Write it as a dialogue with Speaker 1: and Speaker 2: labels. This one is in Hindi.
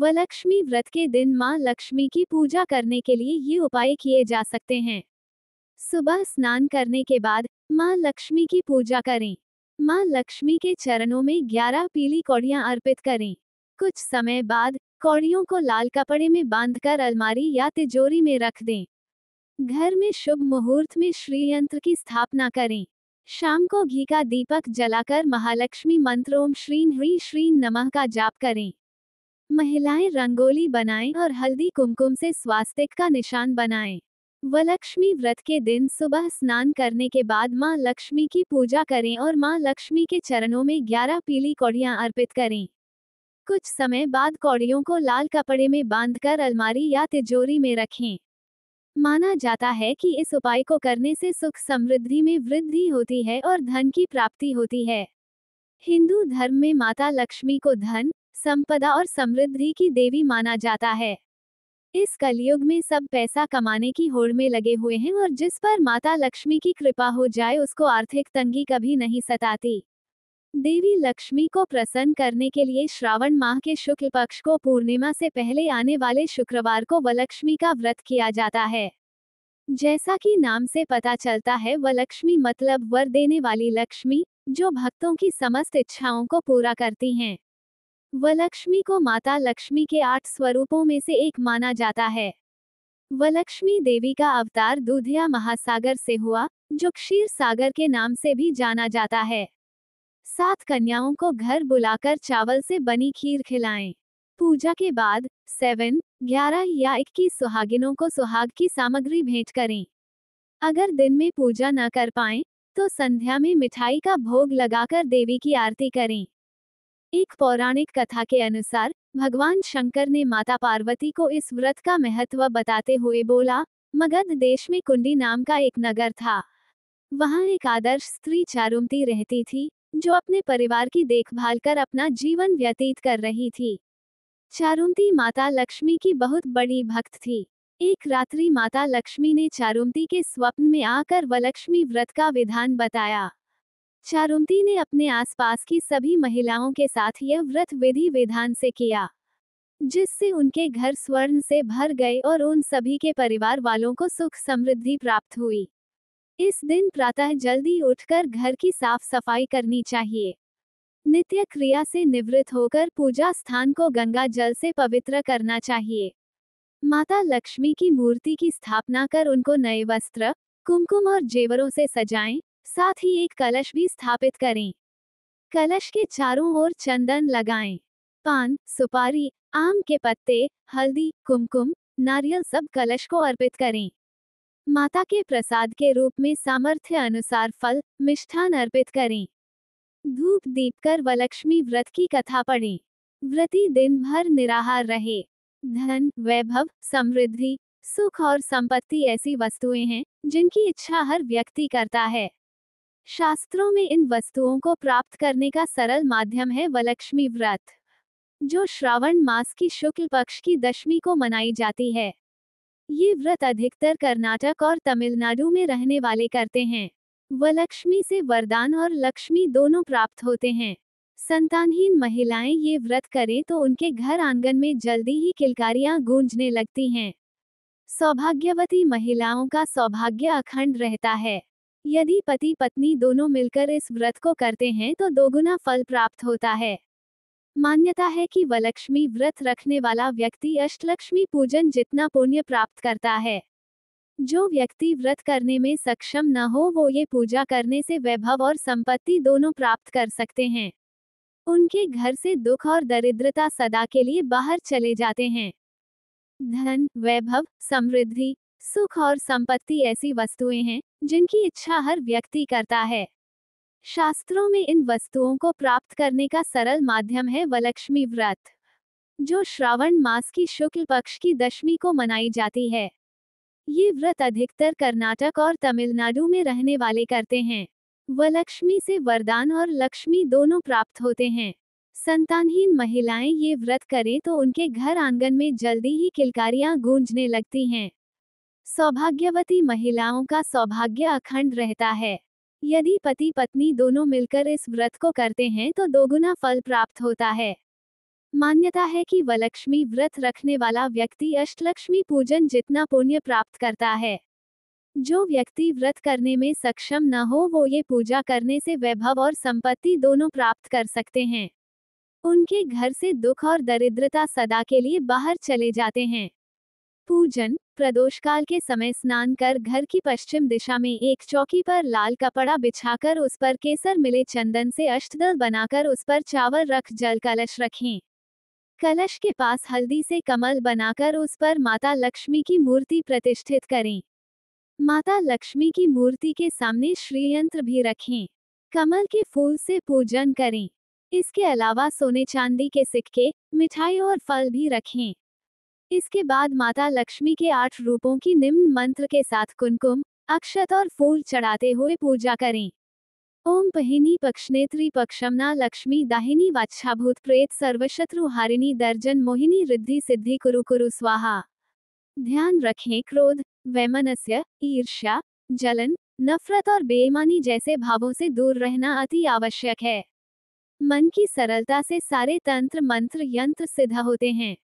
Speaker 1: व लक्ष्मी व्रत के दिन माँ लक्ष्मी की पूजा करने के लिए ये उपाय किए जा सकते हैं सुबह स्नान करने के बाद माँ लक्ष्मी की पूजा करें माँ लक्ष्मी के चरणों में ग्यारह पीली कौड़ियाँ अर्पित करें कुछ समय बाद कौड़ियों को लाल कपड़े में बांधकर अलमारी या तिजोरी में रख दें घर में शुभ मुहूर्त में श्रीयंत्र की स्थापना करें शाम को घी का दीपक जलाकर महालक्ष्मी मंत्र ओम श्रीन ह्री श्रीन नमः का जाप करें महिलाएं रंगोली बनाएं और हल्दी कुमकुम से स्वास्तिक का निशान बनाएं। लक्ष्मी व्रत के दिन सुबह स्नान करने के बाद मां लक्ष्मी की पूजा करें और मां लक्ष्मी के चरणों में ग्यारह पीली कौड़ियाँ अर्पित करें कुछ समय बाद कौड़ियों को लाल कपड़े में बांधकर अलमारी या तिजोरी में रखें माना जाता है कि इस उपाय को करने से सुख समृद्धि में वृद्धि होती है और धन की प्राप्ति होती है हिंदू धर्म में माता लक्ष्मी को धन संपदा और समृद्धि की देवी माना जाता है इस कलयुग में सब पैसा कमाने की होड़ में लगे हुए हैं और जिस पर माता लक्ष्मी की कृपा हो जाए उसको आर्थिक तंगी कभी नहीं सताती देवी लक्ष्मी को प्रसन्न करने के लिए श्रावण माह के शुक्ल पक्ष को पूर्णिमा से पहले आने वाले शुक्रवार को वलक्ष्मी का व्रत किया जाता है जैसा कि नाम से पता चलता है वलक्ष्मी मतलब वर देने वाली लक्ष्मी जो भक्तों की समस्त इच्छाओं को पूरा करती हैं वलक्ष्मी को माता लक्ष्मी के आठ स्वरूपों में से एक माना जाता है वलक्ष्मी देवी का अवतार दूधिया महासागर से हुआ जो क्षीर सागर के नाम से भी जाना जाता है सात कन्याओं को घर बुलाकर चावल से बनी खीर खिलाएं। पूजा के बाद सेवन ग्यारह या इक्कीस सुहागिनों को सुहाग की सामग्री भेंट करें अगर दिन में पूजा न कर पाए तो संध्या में मिठाई का भोग लगाकर देवी की आरती करें एक पौराणिक कथा के अनुसार भगवान शंकर ने माता पार्वती को इस व्रत का महत्व बताते हुए बोला मगध देश में कुंडी नाम का एक नगर था वहाँ एक आदर्श स्त्री चारुमती रहती थी जो अपने परिवार की देखभाल कर अपना जीवन व्यतीत कर रही थी चारुमती माता लक्ष्मी की बहुत बड़ी भक्त थी एक रात्रि माता लक्ष्मी ने चारुमती के स्वप्न में आकर वलक्ष्मी व्रत का विधान बताया चारुमती ने अपने आसपास की सभी महिलाओं के साथ यह व्रत विधि विधान से किया जिससे उनके घर स्वर्ण से भर गए और उन सभी के परिवार वालों को सुख समृद्धि प्राप्त हुई इस दिन प्रातः जल्दी उठकर घर की साफ सफाई करनी चाहिए नित्य क्रिया से निवृत्त होकर पूजा स्थान को गंगा जल से पवित्र करना चाहिए माता लक्ष्मी की मूर्ति की स्थापना कर उनको नए वस्त्र कुमकुम और जेवरों से सजाएं साथ ही एक कलश भी स्थापित करें कलश के चारों ओर चंदन लगाएं। पान सुपारी आम के पत्ते हल्दी कुमकुम नारियल सब कलश को अर्पित करें माता के प्रसाद के रूप में सामर्थ्य अनुसार फल मिष्ठान अर्पित करें धूप दीप कर वलक्ष्मी व्रत की कथा पढ़ें व्रती दिन भर निराहार रहे धन वैभव समृद्धि सुख और संपत्ति ऐसी वस्तुएं हैं जिनकी इच्छा हर व्यक्ति करता है शास्त्रों में इन वस्तुओं को प्राप्त करने का सरल माध्यम है वलक्ष्मी व्रत जो श्रावण मास की शुक्ल पक्ष की दशमी को मनाई जाती है ये व्रत अधिकतर कर्नाटक और तमिलनाडु में रहने वाले करते हैं वलक्ष्मी से वरदान और लक्ष्मी दोनों प्राप्त होते हैं संतानहीन महिलाएं ये व्रत करें तो उनके घर आंगन में जल्दी ही किलकारियां गूंजने लगती हैं सौभाग्यवती महिलाओं का सौभाग्य अखंड रहता है यदि पति पत्नी दोनों मिलकर इस व्रत को करते हैं तो दोगुना फल प्राप्त होता है मान्यता है कि वलक्ष्मी व्रत रखने वाला व्यक्ति अष्टलक्ष्मी पूजन जितना पुण्य प्राप्त करता है जो व्यक्ति व्रत करने में सक्षम न हो वो ये पूजा करने से वैभव और संपत्ति दोनों प्राप्त कर सकते हैं उनके घर से दुख और दरिद्रता सदा के लिए बाहर चले जाते हैं धन वैभव समृद्धि सुख और संपत्ति ऐसी वस्तुएं हैं जिनकी इच्छा हर व्यक्ति करता है शास्त्रों में इन वस्तुओं को प्राप्त करने का सरल माध्यम है वलक्ष्मी व्रत जो श्रावण मास की शुक्ल पक्ष की दशमी को मनाई जाती है ये व्रत अधिकतर कर्नाटक और तमिलनाडु में रहने वाले करते हैं वलक्ष्मी से वरदान और लक्ष्मी दोनों प्राप्त होते हैं संतानहीन महिलाएं ये व्रत करें तो उनके घर आंगन में जल्दी ही किलकारियां गूंजने लगती हैं सौभाग्यवती महिलाओं का सौभाग्य अखंड रहता है यदि पति पत्नी दोनों मिलकर इस व्रत को करते हैं तो दोगुना फल प्राप्त होता है मान्यता है कि वलक्ष्मी व्रत रखने वाला व्यक्ति अष्टलक्ष्मी पूजन जितना पुण्य प्राप्त करता है जो व्यक्ति व्रत करने में सक्षम न हो वो ये पूजा करने से वैभव और संपत्ति दोनों प्राप्त कर सकते हैं उनके घर से दुख और दरिद्रता सदा के लिए बाहर चले जाते हैं पूजन प्रदोष काल के समय स्नान कर घर की पश्चिम दिशा में एक चौकी पर लाल कपड़ा बिछाकर उस पर केसर मिले चंदन से अष्टदल बनाकर उस पर चावल रख जल कलश रखें कलश के पास हल्दी से कमल बनाकर उस पर माता लक्ष्मी की मूर्ति प्रतिष्ठित करें माता लक्ष्मी की मूर्ति के सामने श्रीयंत्र भी रखें कमल के फूल से पूजन करें इसके अलावा सोने चांदी के सिक्के मिठाई और फल भी रखें इसके बाद माता लक्ष्मी के आठ रूपों की निम्न मंत्र के साथ कुमकुम अक्षत और फूल चढ़ाते हुए पूजा करें ओम पहिनी पक्षनेत्री पक्षमना लक्ष्मी दाहिनी वाच्छाभूत प्रेत सर्वशत्रु हारिणी दर्जन मोहिनी रिद्धि सिद्धि कुरु कुरु स्वाहा ध्यान रखें क्रोध वैमनस्य ईर्ष्या जलन नफरत और बेईमानी जैसे भावों से दूर रहना अति आवश्यक है मन की सरलता से सारे तंत्र मंत्र यंत्र सिद्ध होते हैं